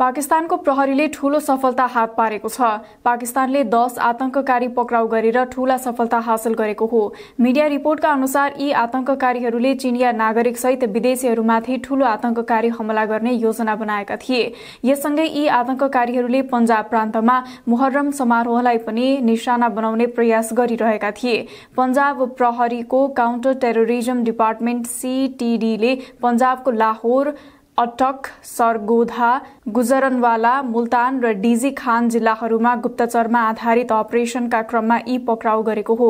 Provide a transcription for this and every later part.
पाकिस्तानको प्रहरीले ठूलो सफलता हात पारेको छ पाकिस्तानले दस आतंककारी पक्राउ गरेर ठूला सफलता हासिल गरेको हो मिडिया रिपोर्टका अनुसार यी आतंककारीहरूले चिनिया नागरिक सहित विदेशीहरूमाथि ठूलो आतंककारी हमला गर्ने योजना बनाएका थिए यससँगै यी आतंककारीहरूले पन्जाब प्रान्तमा मोहर्रम समारोहलाई पनि निशाना बनाउने प्रयास गरिरहेका थिए पन्जाब प्रहरीको काउन्टर टेरोरिजम डिपार्टमेन्ट सिटिडीले पन्जाबको लाहोर अटक सरगोधा गुजरनवाला मुल्तान र डिजी खान जिल्लाहरूमा गुप्तचरमा आधारित अपरेसनका क्रममा यी पक्राउ गरेको हो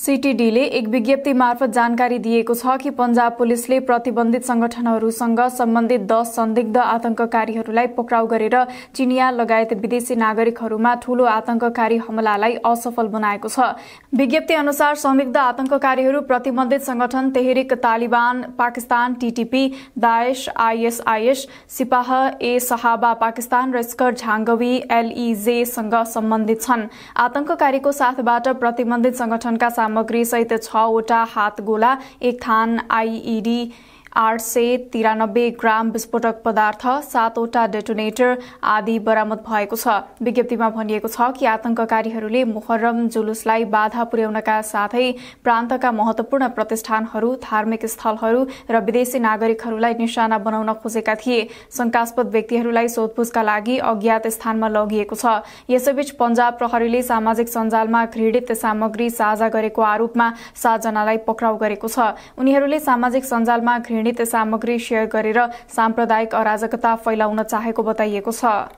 सिटिडीले एक विज्ञप्ति मार्फत जानकारी दिएको छ कि पञ्जाब पुलिसले प्रतिबन्धित संगठनहरूसँग सम्बन्धित दस सन्दिग्ध आतंककारीहरूलाई पक्राउ गरेर चिनिया लगायत विदेशी नागरिकहरूमा ठूलो आतंककारी हमलालाई असफल बनाएको छ विज्ञप्ति अनुसार संदिग्ध आतंककारीहरू प्रतिबन्धित संगठन Tehreek Taliban Pakistan TTP Daesh IS आयश सिपाह ए सहाबा पाकिस्तान र स्कर झाङ्गवी एलईजेसँग सम्बन्धित छन् आतंककारीको साथबाट प्रतिबन्धित संगठनका सामग्री सहित छवटा हात गोला एक थान आईईडी आठ सय तिरानब्बे ग्राम विस्फोटक पदार्थ सातवटा डेटोनेटर आदि बरामद भएको छ विज्ञप्तिमा भनिएको छ कि आतंककारीहरूले मोहरम जुलुसलाई बाधा पुर्याउनका साथै प्रान्तका महत्वपूर्ण प्रतिष्ठानहरू धार्मिक स्थलहरू र विदेशी नागरिकहरूलाई निशाना बनाउन खोजेका थिए शंकास्पद व्यक्तिहरूलाई सोधपूछका लागि अज्ञात स्थानमा लगिएको छ यसैबीच पञ्जाब प्रहरीले सामाजिक सञ्जालमा घृणित सामग्री साझा गरेको आरोपमा सातजनालाई पक्राउ गरेको छ उनीहरूले सामाजिक सञ्जालमा घृणित घृणित सामग्री सेयर गरेर साम्प्रदायिक अराजकता फैलाउन चाहेको बताइएको छ